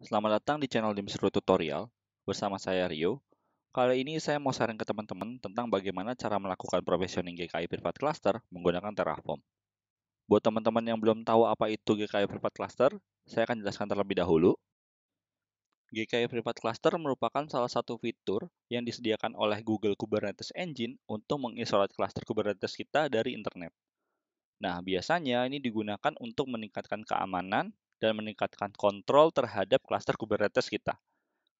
Selamat datang di channel Dimsru Tutorial bersama saya Rio. Kali ini saya mau sharing ke teman-teman tentang bagaimana cara melakukan provisioning GKI Private Cluster menggunakan Terraform. Buat teman-teman yang belum tahu apa itu GKI Private Cluster, saya akan jelaskan terlebih dahulu. GKI Private Cluster merupakan salah satu fitur yang disediakan oleh Google Kubernetes Engine untuk mengisolasi cluster Kubernetes kita dari internet. Nah, biasanya ini digunakan untuk meningkatkan keamanan dan meningkatkan kontrol terhadap klaster Kubernetes kita.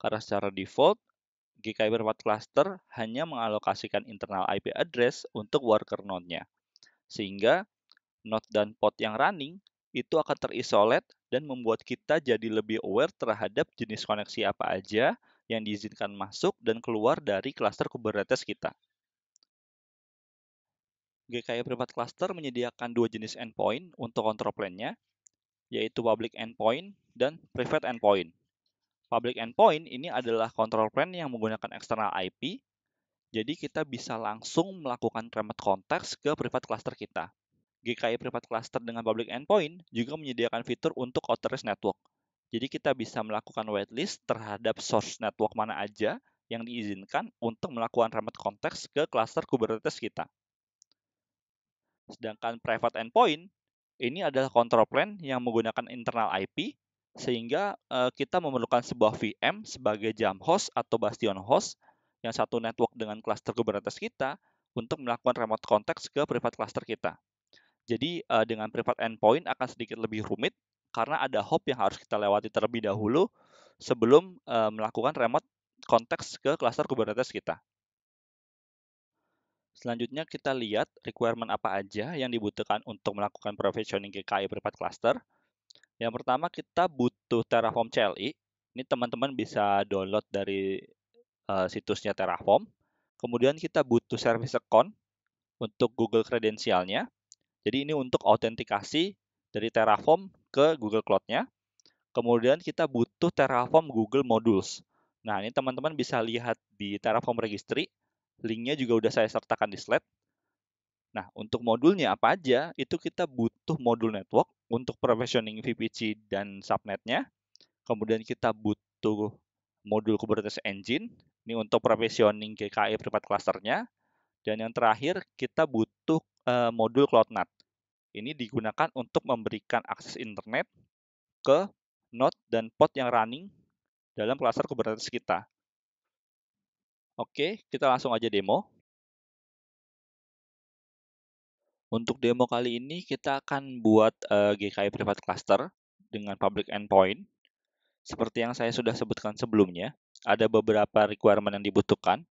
Karena secara default, GKI berempat cluster hanya mengalokasikan internal IP address untuk worker node-nya. Sehingga node dan pod yang running itu akan terisolat dan membuat kita jadi lebih aware terhadap jenis koneksi apa aja yang diizinkan masuk dan keluar dari klaster Kubernetes kita. GKI Privat Cluster menyediakan dua jenis endpoint untuk kontrol plan-nya, yaitu public endpoint dan private endpoint. Public endpoint ini adalah control plane yang menggunakan external IP, jadi kita bisa langsung melakukan remote context ke private cluster kita. GKI private cluster dengan public endpoint juga menyediakan fitur untuk authorized network. Jadi kita bisa melakukan whitelist terhadap source network mana aja yang diizinkan untuk melakukan remote context ke cluster Kubernetes kita. Sedangkan private endpoint ini adalah control plane yang menggunakan internal IP sehingga eh, kita memerlukan sebuah VM sebagai jam host atau bastion host yang satu network dengan cluster Kubernetes kita untuk melakukan remote context ke private cluster kita. Jadi eh, dengan private endpoint akan sedikit lebih rumit karena ada hop yang harus kita lewati terlebih dahulu sebelum eh, melakukan remote context ke cluster Kubernetes kita. Selanjutnya kita lihat requirement apa aja yang dibutuhkan untuk melakukan provisioning GKI berempat cluster. Yang pertama kita butuh Terraform CLI. Ini teman-teman bisa download dari uh, situsnya Terraform. Kemudian kita butuh service account untuk Google kredensialnya. Jadi ini untuk autentikasi dari Terraform ke Google Cloud-nya. Kemudian kita butuh Terraform Google Modules. Nah, ini teman-teman bisa lihat di Terraform Registry Linknya juga udah saya sertakan di slide. Nah, untuk modulnya apa aja, itu kita butuh modul network untuk provisioning VPC dan subnetnya. Kemudian kita butuh modul Kubernetes Engine, ini untuk provisioning GKI e private clusternya. Dan yang terakhir, kita butuh uh, modul NAT. Ini digunakan untuk memberikan akses internet ke node dan pod yang running dalam cluster Kubernetes kita. Oke, kita langsung aja demo. Untuk demo kali ini kita akan buat uh, eh, GKI Private Cluster dengan public endpoint. Seperti yang saya sudah sebutkan sebelumnya, ada beberapa requirement yang dibutuhkan.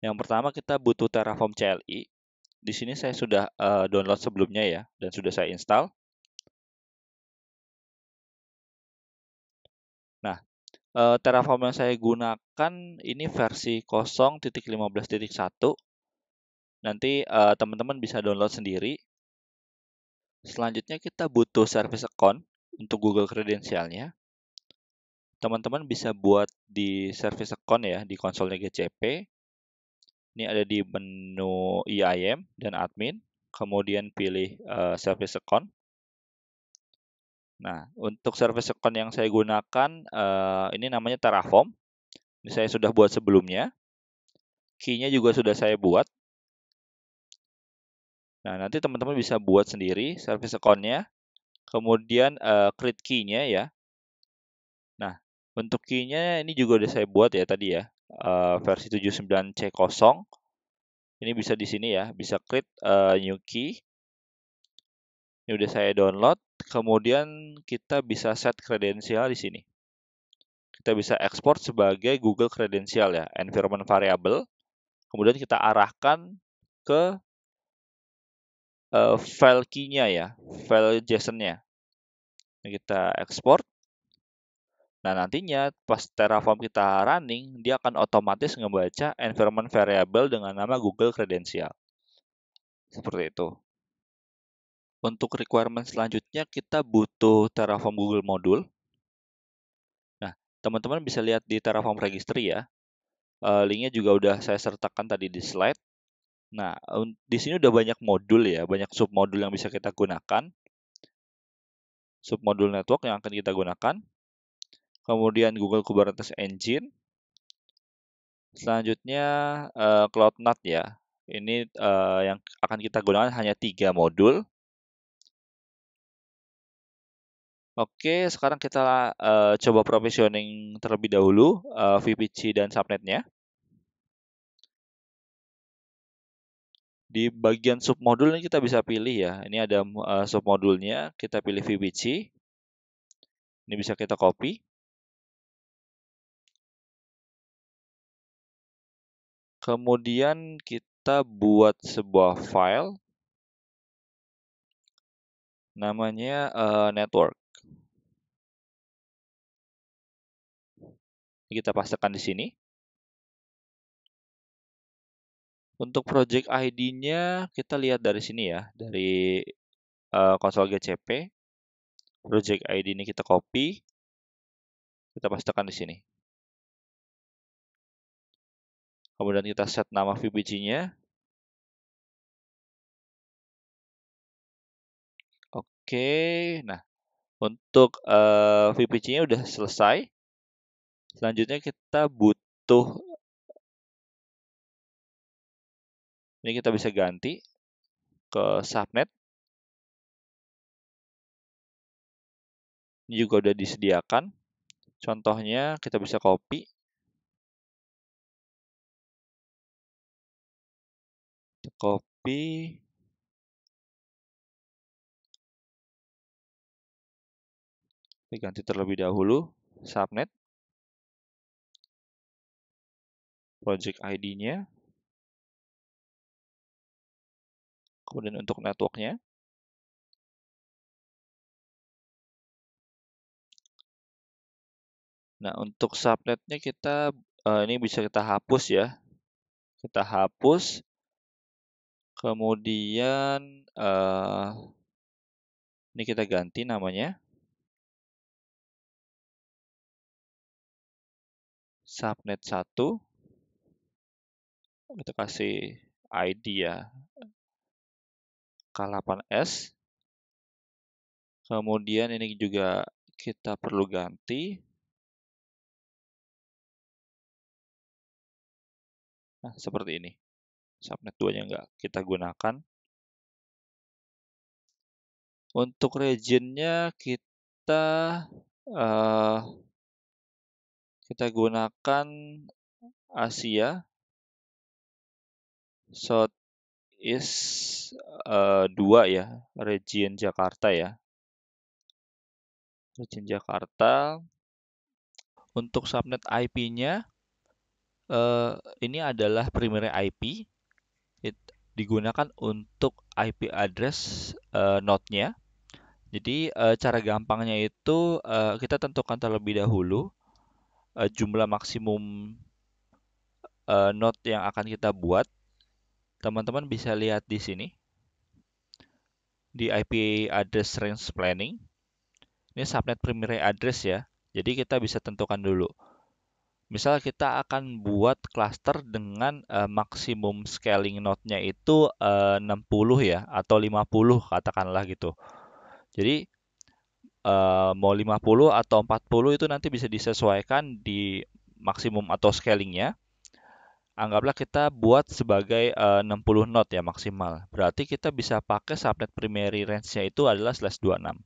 Yang pertama kita butuh Terraform CLI. Di sini saya sudah uh, download sebelumnya ya dan sudah saya install. Eh, Terraform yang saya gunakan ini versi 0.15.1. Nanti eh, teman-teman bisa download sendiri. Selanjutnya kita butuh service account untuk Google kredensialnya. Teman-teman bisa buat di service account ya di konsolnya GCP. Ini ada di menu IAM dan admin, kemudian pilih eh, service account. Nah, untuk service account yang saya gunakan, uh, ini namanya Terraform. Ini saya sudah buat sebelumnya. Key-nya juga sudah saya buat. Nah, nanti teman-teman bisa buat sendiri service account-nya. Kemudian uh, create key-nya ya. Nah, untuk key-nya ini juga sudah saya buat ya tadi ya. Uh, versi 79C0. Ini bisa di sini ya, bisa create uh, new key. Ini sudah saya download. Kemudian kita bisa set kredensial di sini. Kita bisa export sebagai Google kredensial ya, environment variable. Kemudian kita arahkan ke uh, file key-nya ya, file JSON-nya. Kita export. Nah, nantinya pas Terraform kita running, dia akan otomatis ngebaca environment variable dengan nama Google kredensial. Seperti itu untuk requirement selanjutnya kita butuh Terraform Google Module. Nah, teman-teman bisa lihat di Terraform Registry ya. Eh, linknya juga udah saya sertakan tadi di slide. Nah, di sini udah banyak modul ya, banyak submodul yang bisa kita gunakan. Submodul network yang akan kita gunakan. Kemudian Google Kubernetes Engine. Selanjutnya uh, eh, CloudNut ya. Ini eh, yang akan kita gunakan hanya tiga modul Oke, sekarang kita uh, coba provisioning terlebih dahulu uh, eh, VPC dan subnetnya. Di bagian submodul ini kita bisa pilih ya. Ini ada uh, submodulnya, kita pilih VPC. Ini bisa kita copy. Kemudian kita buat sebuah file namanya uh, network. Kita pastikan di sini. Untuk project ID-nya kita lihat dari sini ya, dari uh, konsol GCP. Project ID ini kita copy. Kita pastikan di sini. Kemudian kita set nama VBC-nya. Oke, nah untuk uh, eh, VPC-nya udah selesai. Selanjutnya kita butuh ini kita bisa ganti ke subnet. Ini juga udah disediakan. Contohnya kita bisa copy. copy. Kita ganti terlebih dahulu subnet. project ID-nya. Kemudian untuk network-nya. Nah, untuk subnetnya kita uh, ini bisa kita hapus ya. Kita hapus. Kemudian uh, ini kita ganti namanya. Subnet 1. Kita kasih ID ya K8S. Kemudian ini juga kita perlu ganti. Nah, seperti ini. Subnet 2-nya nggak kita gunakan. Untuk regionnya kita uh, kita gunakan Asia East is 2 eh, ya, region Jakarta ya. Region Jakarta. Untuk subnet IP-nya, uh, eh, ini adalah primary IP. It digunakan untuk IP address, uh, node-nya. Jadi, uh, cara gampangnya itu, uh, kita tentukan terlebih dahulu, uh, jumlah maksimum, uh, node yang akan kita buat teman-teman bisa lihat di sini di IP address range planning. Ini subnet primary address ya. Jadi kita bisa tentukan dulu. Misal kita akan buat cluster dengan uh, maksimum scaling node-nya itu eh, uh, 60 ya atau 50 katakanlah gitu. Jadi uh, mau 50 atau 40 itu nanti bisa disesuaikan di maksimum atau scalingnya anggaplah kita buat sebagai eh, uh, 60 knot ya maksimal. Berarti kita bisa pakai subnet primary range-nya itu adalah slash 26.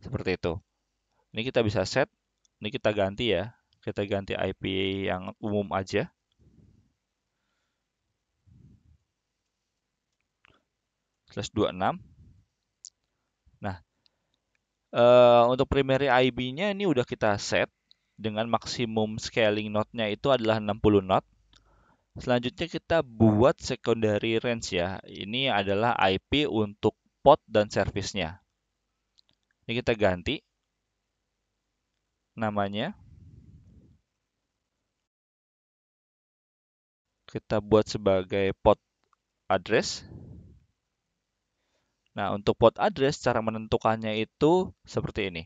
Seperti itu. Ini kita bisa set, ini kita ganti ya. Kita ganti IP yang umum aja. Slash 26. Nah, uh, untuk primary IP-nya ini udah kita set dengan maksimum scaling node-nya itu adalah 60 knot Selanjutnya kita buat secondary range ya. Ini adalah IP untuk port dan servisnya. Ini kita ganti namanya. Kita buat sebagai port address. Nah, untuk port address cara menentukannya itu seperti ini.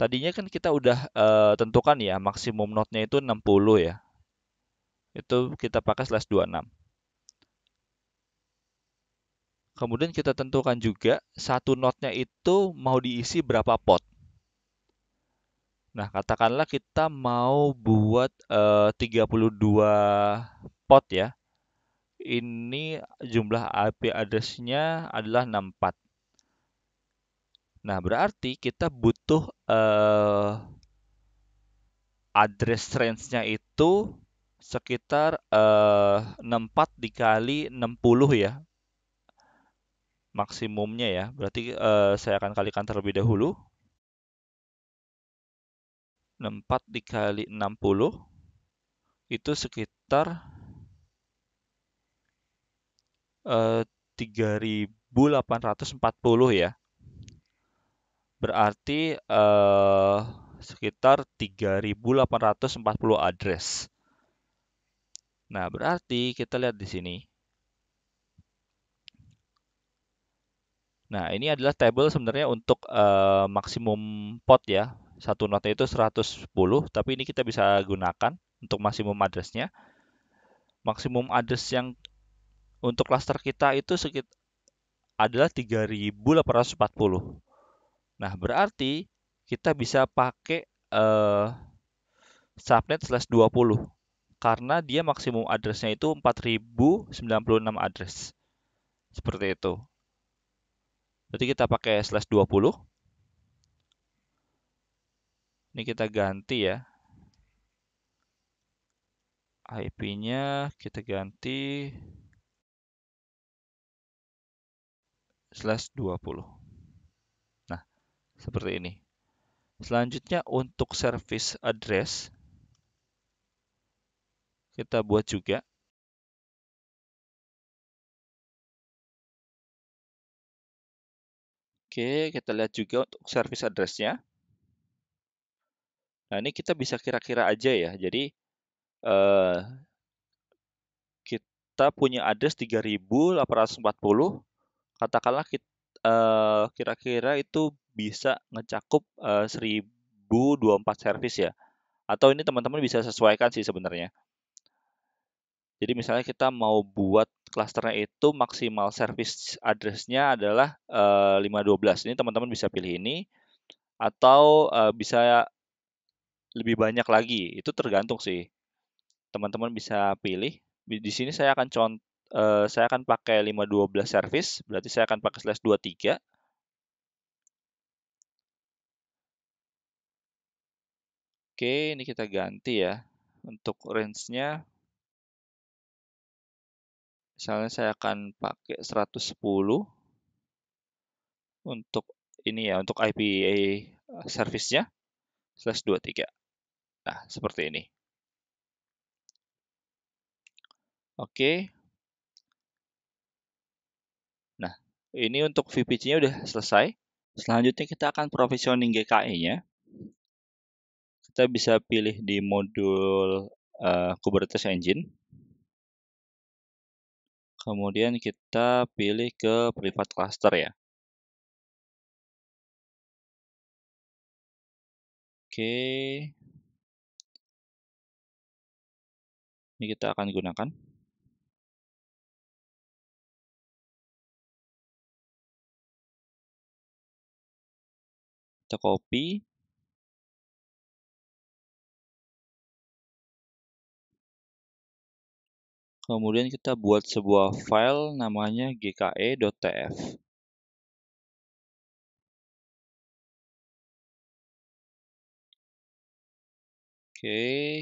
Tadinya kan kita udah uh, tentukan ya maksimum node-nya itu 60 ya. Itu kita pakai slash 26. Kemudian kita tentukan juga satu node-nya itu mau diisi berapa pot. Nah, katakanlah kita mau buat e, eh, 32 pot ya. Ini jumlah IP address-nya adalah 64. Nah, berarti kita butuh e, address range-nya itu sekitar uh, eh, 64 dikali 60 ya maksimumnya ya. Berarti uh, saya akan kalikan terlebih dahulu. 64 dikali 60 itu sekitar eh, uh, 3840 ya. Berarti uh, sekitar 3840 address. Nah, berarti kita lihat di sini. Nah, ini adalah table sebenarnya untuk uh, maksimum pot ya. Satu notnya itu 110, tapi ini kita bisa gunakan untuk maksimum addressnya. Maksimum address yang untuk cluster kita itu sekitar adalah 3840. Nah, berarti kita bisa pakai uh, subnet slash 20 karena dia maksimum addressnya itu 4096 address. Seperti itu. Berarti kita pakai slash 20. Ini kita ganti ya. IP-nya kita ganti slash 20. Nah, seperti ini. Selanjutnya untuk service address kita buat juga Oke, kita lihat juga untuk service address-nya. Nah, ini kita bisa kira-kira aja ya. Jadi, eh, kita punya address 3840. Katakanlah eh, kira-kira eh, itu bisa ngecakup eh, 1024 service ya. Atau ini teman-teman bisa sesuaikan sih sebenarnya. Jadi misalnya kita mau buat klasternya itu maksimal service address-nya adalah uh, eh, 512. Ini teman-teman bisa pilih ini atau uh, bisa lebih banyak lagi. Itu tergantung sih. Teman-teman bisa pilih. Di sini saya akan cont uh, saya akan pakai 512 service, berarti saya akan pakai slash 23. Oke, ini kita ganti ya untuk range-nya Misalnya saya akan pakai 110 untuk ini ya, untuk IPA service-nya slash 23. Nah, seperti ini. Oke. Nah, ini untuk VPC-nya udah selesai. Selanjutnya kita akan provisioning GKE-nya. Kita bisa pilih di modul uh, Kubernetes Engine. Kemudian kita pilih ke private cluster ya. Oke. Ini kita akan gunakan. Kita copy. kemudian kita buat sebuah file namanya gke.tf. Oke,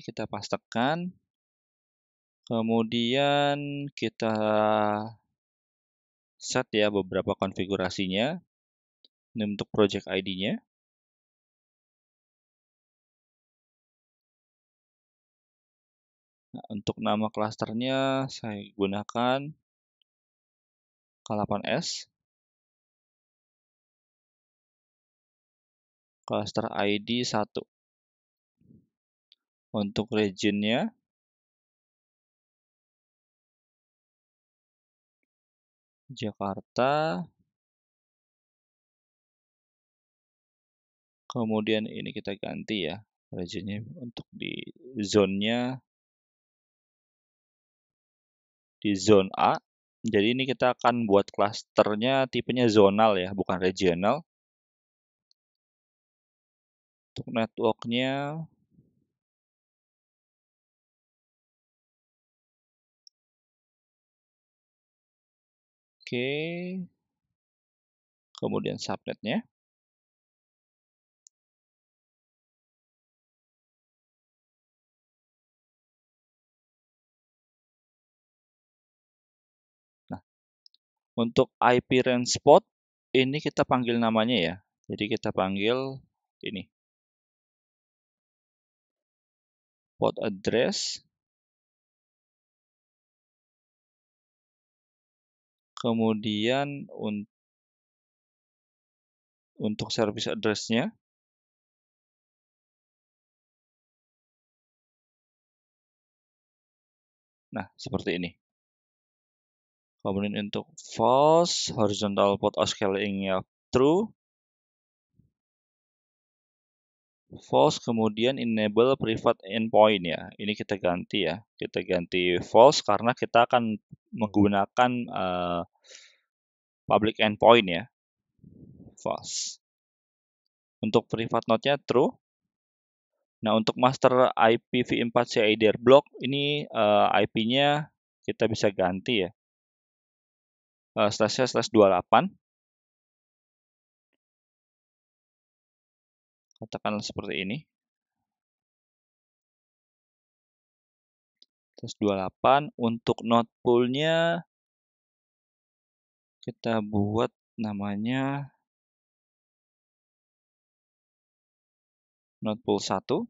kita pastekan. Kemudian kita set ya beberapa konfigurasinya. Ini untuk project ID-nya. Nah, untuk nama klasternya saya gunakan K8S. Cluster ID 1. Untuk regionnya Jakarta, kemudian ini kita ganti ya regionnya untuk di zonnya di zone A. Jadi ini kita akan buat klasternya tipenya zonal ya, bukan regional. Untuk networknya Oke. Kemudian subnetnya. Untuk IP range spot ini kita panggil namanya ya. Jadi kita panggil ini. Port address. Kemudian un untuk service address-nya Nah, seperti ini kemudian untuk false horizontal pot scaling ya true false kemudian enable private endpoint ya ini kita ganti ya kita ganti false karena kita akan menggunakan uh, public endpoint ya false untuk private node-nya true nah untuk master IPv4 CIDR block ini uh, eh, IP-nya kita bisa ganti ya Eh, slash slash 28 Katakan seperti ini slash 28 untuk node poolnya kita buat namanya node pool 1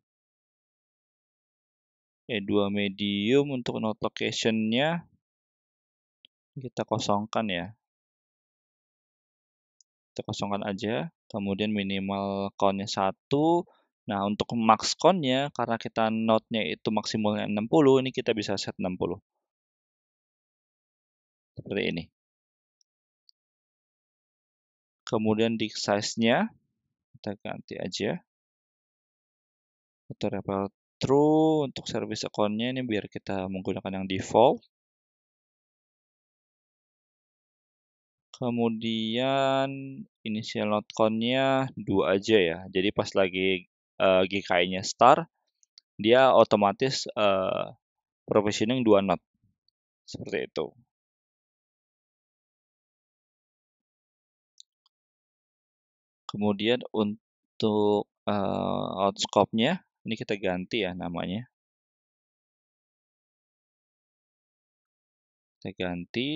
E2 medium untuk node location-nya kita kosongkan ya. Kita kosongkan aja, kemudian minimal count-nya 1. Nah, untuk max count-nya, karena kita node-nya itu maksimalnya 60, ini kita bisa set 60. Seperti ini. Kemudian di size-nya, kita ganti aja. Kita repel true untuk service account-nya ini biar kita menggunakan yang default. Kemudian initial node count-nya 2 aja ya. Jadi pas lagi uh, eh, GKI-nya start dia otomatis uh, provisioning 2 node. Seperti itu. Kemudian untuk uh, eh, outscope-nya, ini kita ganti ya namanya. Kita ganti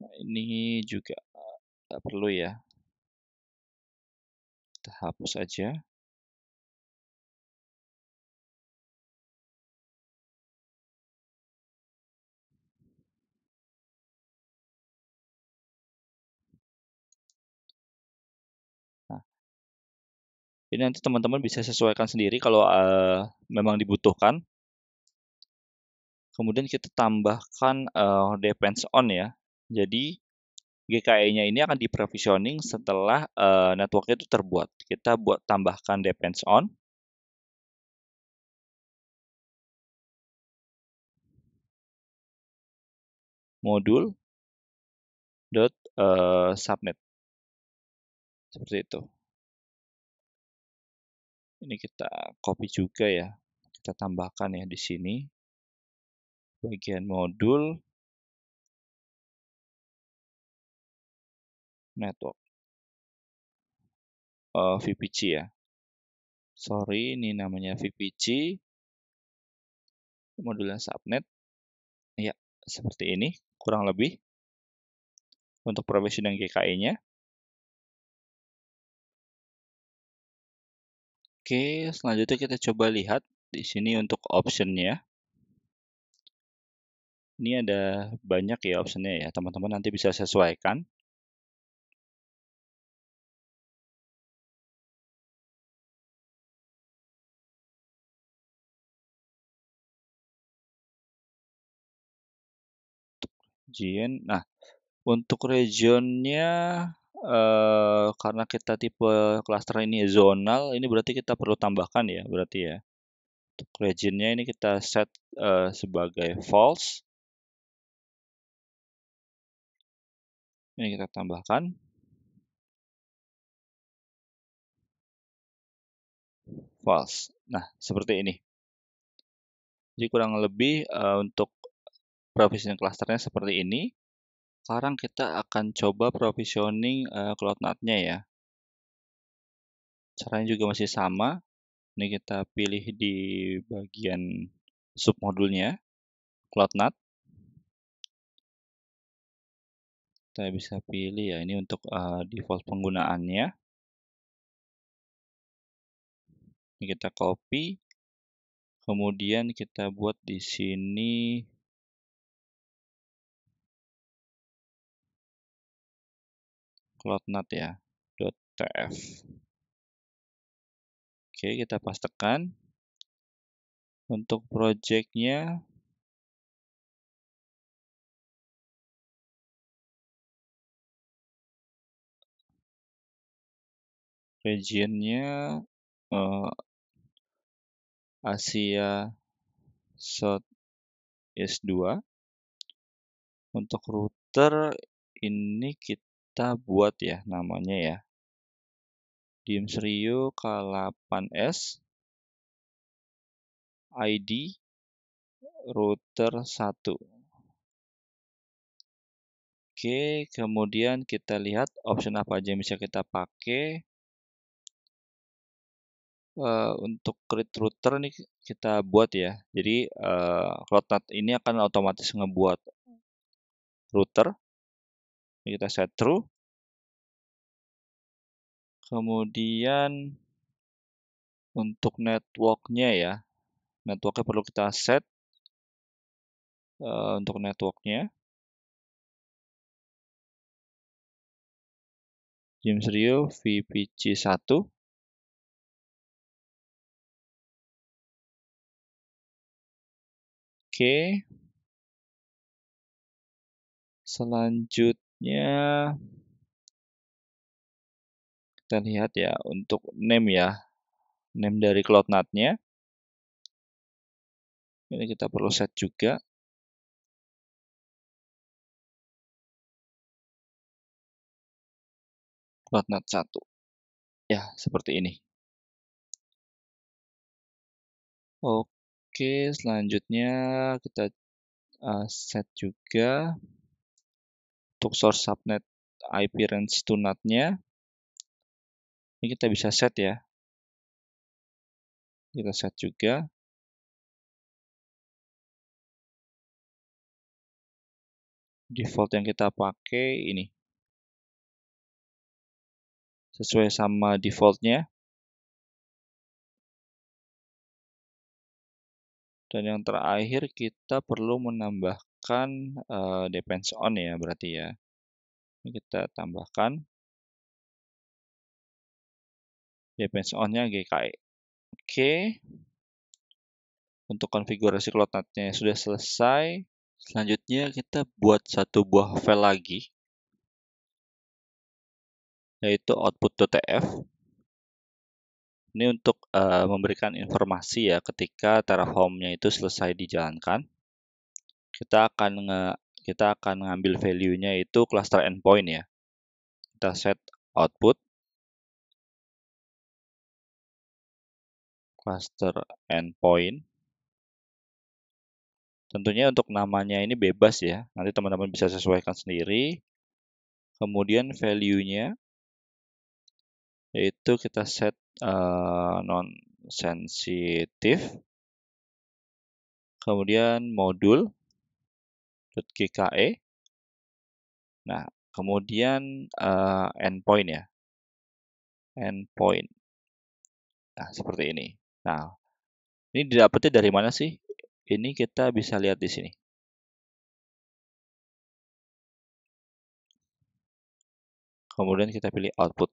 Nah, ini juga eh, nggak perlu ya. Kita hapus aja. Nah. Ini nanti teman-teman bisa sesuaikan sendiri kalau uh, memang dibutuhkan. Kemudian kita tambahkan uh, eh, depends on ya. Jadi GKE-nya ini akan di-provisioning setelah uh, network-nya itu terbuat. Kita buat tambahkan depends on. modul dot uh, subnet seperti itu ini kita copy juga ya kita tambahkan ya di sini bagian modul network. Uh, eh, VPC ya. Sorry, ini namanya VPC. Modulnya subnet. Ya, seperti ini, kurang lebih. Untuk provision dan GKI-nya. Oke, selanjutnya kita coba lihat di sini untuk optionnya. Ini ada banyak ya optionnya ya, teman-teman nanti bisa sesuaikan. Jin. Nah, untuk regionnya eh, karena kita tipe klaster ini zonal, ini berarti kita perlu tambahkan ya, berarti ya. Untuk regionnya ini kita set eh, sebagai false. Ini kita tambahkan. False. Nah, seperti ini. Jadi kurang lebih uh, untuk provisioning clusternya seperti ini. Sekarang kita akan coba provisioning uh, cloud nya ya. Caranya juga masih sama. Ini kita pilih di bagian submodulnya, cloud nut. Kita bisa pilih ya, ini untuk uh, default penggunaannya. Ini kita copy, kemudian kita buat di sini cloudnut ya .tf oke kita pastekan untuk projectnya regionnya uh, Asia s 2 untuk router ini kita kita buat ya namanya ya. Dimsrio K8S ID router 1. Oke, kemudian kita lihat option apa aja yang bisa kita pakai. Uh, untuk create router nih kita buat ya. Jadi uh, eh, Cloudnut ini akan otomatis ngebuat router kita set true. Kemudian untuk networknya ya, networknya perlu kita set uh, untuk networknya. James Rio VPC1 Oke. Selanjutnya. Ya. Kita lihat ya untuk name ya. Name dari cloud nya Ini kita perlu set juga. CloudNut 1. Ya, seperti ini. Oke, selanjutnya kita eh, set juga untuk source subnet IP range to nat Ini kita bisa set ya. Kita set juga. Default yang kita pakai ini. Sesuai sama defaultnya. Dan yang terakhir kita perlu menambahkan uh, eh, depends on ya berarti ya. Ini kita tambahkan depends on-nya GKE. Oke. Untuk konfigurasi Cloud nya sudah selesai. Selanjutnya kita buat satu buah file lagi yaitu output.tf ini untuk uh, memberikan informasi ya ketika Terraform-nya itu selesai dijalankan. Kita akan nge kita akan ngambil value-nya itu cluster endpoint ya. Kita set output cluster endpoint. Tentunya untuk namanya ini bebas ya. Nanti teman-teman bisa sesuaikan sendiri. Kemudian value-nya yaitu kita set uh, eh, non sensitif kemudian modul .gke nah kemudian uh, endpoint ya endpoint nah seperti ini nah ini didapatnya dari mana sih ini kita bisa lihat di sini kemudian kita pilih output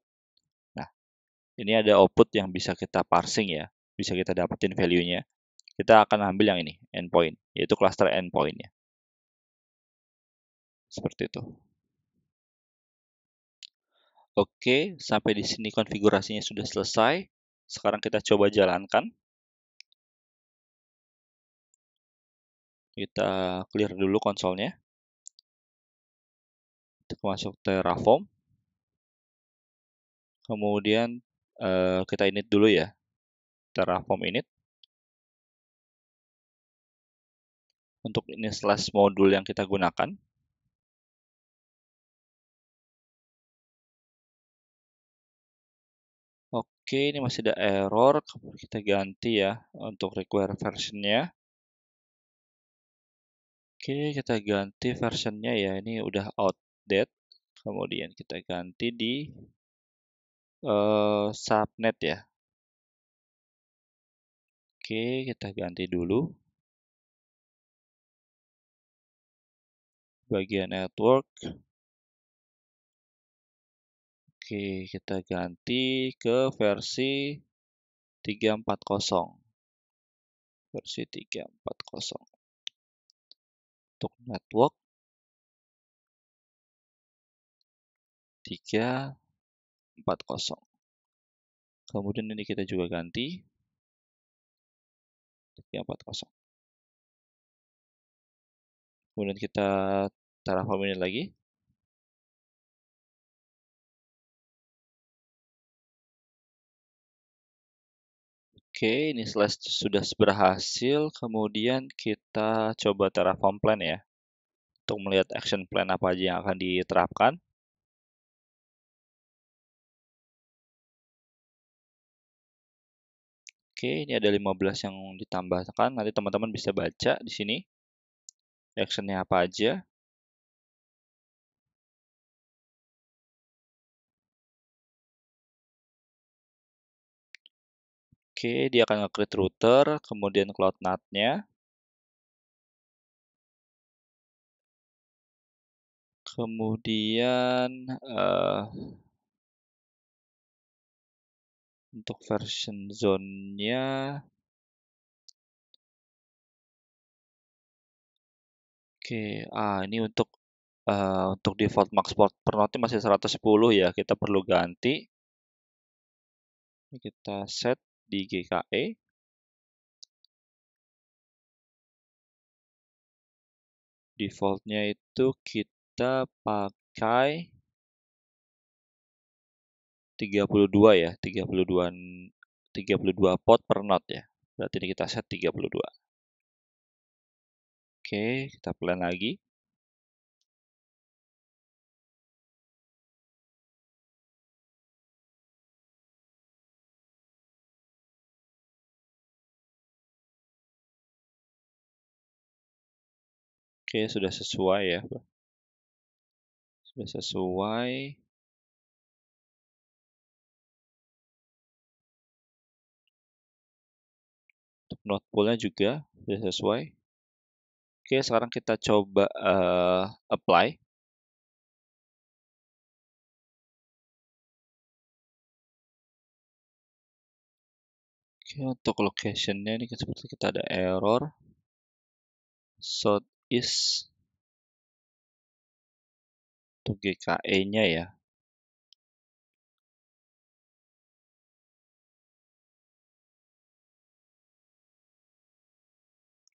ini ada output yang bisa kita parsing ya, bisa kita dapetin value-nya. Kita akan ambil yang ini, endpoint, yaitu cluster endpoint ya. Seperti itu. Oke, sampai di sini konfigurasinya sudah selesai. Sekarang kita coba jalankan. Kita clear dulu konsolnya. Kita masuk Terraform. Kemudian Eh, kita init dulu ya. Terraform init. Untuk ini slash modul yang kita gunakan. Oke, ini masih ada error. Kita ganti ya untuk require versionnya. Oke, kita ganti versionnya ya. Ini udah outdated. Kemudian kita ganti di uh, subnet ya. Oke, kita ganti dulu. Bagian network. Oke, kita ganti ke versi 340. Versi 340. Untuk network 3 40. Kemudian ini kita juga ganti 40. Kemudian kita terraform ini lagi. Oke, ini slash sudah berhasil. Kemudian kita coba terraform plan ya. Untuk melihat action plan apa aja yang akan diterapkan. Oke, ini ada 15 yang ditambahkan. Nanti teman-teman bisa baca di sini. Actionnya apa aja. Oke, dia akan nge router, kemudian cloud NAT-nya. Kemudian uh, untuk version zone-nya Oke, okay. ah ini untuk uh, untuk default max port per node masih 110 ya. Kita perlu ganti. Ini kita set di GKE. Defaultnya itu kita pakai 32 ya, 32 32 pot per knot ya. Berarti ini kita set 32. Oke, kita plan lagi. Oke, sudah sesuai ya. Sudah sesuai. North Pole-nya juga sudah sesuai. Oke, sekarang kita coba uh, apply. Oke, untuk location-nya ini seperti kita ada error. is Untuk GKE-nya ya.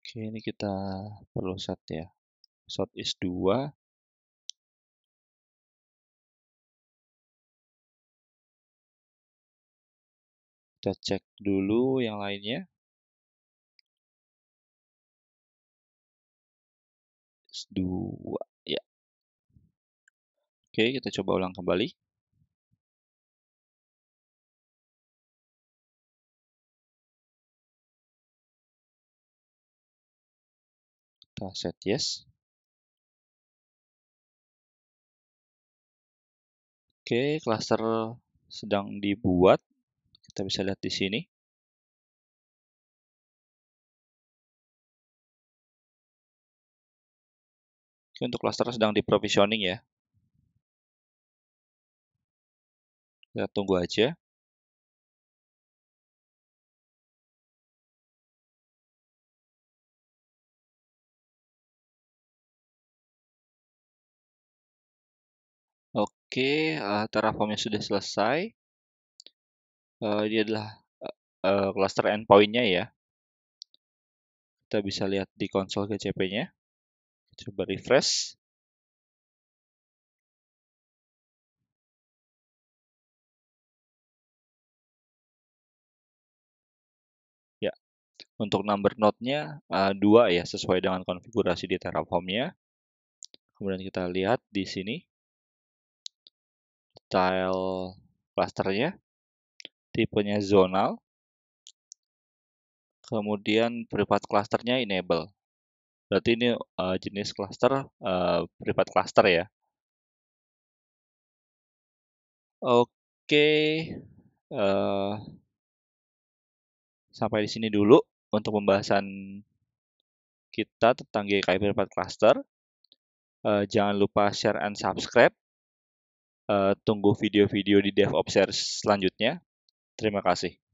Oke, ini kita perlu set ya. Shot is 2. Kita cek dulu yang lainnya. Is 2. Ya. Oke, kita coba ulang kembali. Kita set yes. Oke, cluster sedang dibuat. Kita bisa lihat di sini. Oke, untuk cluster sedang di provisioning ya. Kita tunggu aja. Oke, okay, uh, eh, Terraformnya sudah selesai. Uh, ini adalah uh, uh, cluster endpointnya ya. Kita bisa lihat di konsol GCP-nya. Coba refresh. Ya, untuk number node-nya uh, 2 ya, sesuai dengan konfigurasi di Terraform-nya. Kemudian kita lihat di sini tile clusternya, tipenya zonal, kemudian privat clusternya enable. Berarti ini uh, jenis cluster uh, privat cluster ya. Oke, uh, sampai di sini dulu untuk pembahasan kita tentang GKI privat cluster. Uh, jangan lupa share and subscribe. Eh, tunggu video-video di DevOps selanjutnya. Terima kasih.